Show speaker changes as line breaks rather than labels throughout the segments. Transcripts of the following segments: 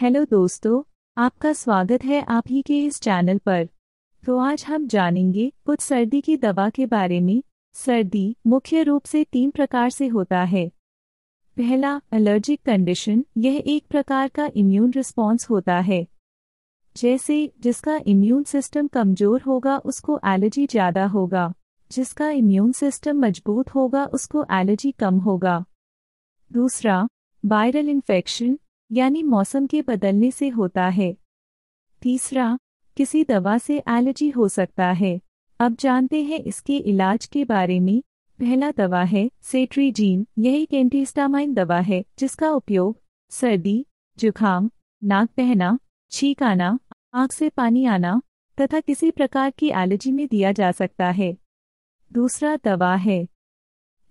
hello दोस्तों आपका स्वागत है आप ही के इस चैनल पर तो आज हम जानेंगे कुछ सर्दी की दवा के बारे में सर्दी मुख्य रूप से तीन प्रकार से होता है पहला एलर्जिक कंडीशन यह एक प्रकार का इम्यून रिस्पॉन्स होता है जैसे जिसका इम्यून सिस्टम कमजोर होगा उसको एलर्जी ज्यादा होगा जिसका इम्यून सिस्टम मजबूत होगा उसको एलर्जी कम होगा दूसरा वायरल इन्फेक्शन यानी मौसम के बदलने से होता है तीसरा किसी दवा से एलर्जी हो सकता है अब जानते हैं इसके इलाज के बारे में पहला दवा है सेट्रीजीन यही एक एंटीस्टामाइन दवा है जिसका उपयोग सर्दी जुखाम नाक बहना छींक आना आँख से पानी आना तथा किसी प्रकार की एलर्जी में दिया जा सकता है दूसरा दवा है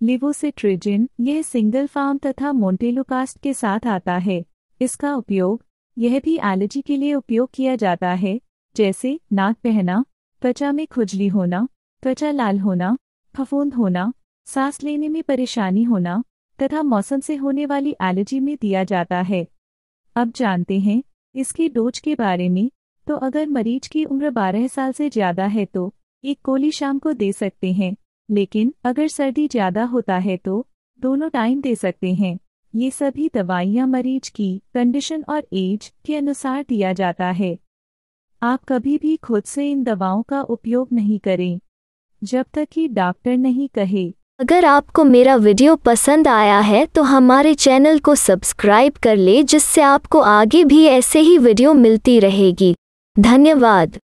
लिवोसिट्रिजिन यह सिंगल फार्म तथा मोन्टेलोकास्ट के साथ आता है इसका उपयोग यह भी एलर्जी के लिए उपयोग किया जाता है जैसे नाक बहना त्वचा में खुजली होना त्वचा लाल होना फफूंद होना सांस लेने में परेशानी होना तथा मौसम से होने वाली एलर्जी में दिया जाता है अब जानते हैं इसकी डोज के बारे में तो अगर मरीज की उम्र 12 साल से ज़्यादा है तो एक गोली शाम को दे सकते हैं लेकिन अगर सर्दी ज़्यादा होता है तो दोनों टाइम दे सकते हैं ये सभी दवाइयाँ मरीज की कंडीशन और एज के अनुसार दिया जाता है आप कभी भी खुद से इन दवाओं का उपयोग नहीं करें जब तक कि डॉक्टर नहीं कहे
अगर आपको मेरा वीडियो पसंद आया है तो हमारे चैनल को सब्सक्राइब कर ले जिससे आपको आगे भी ऐसे ही वीडियो मिलती रहेगी धन्यवाद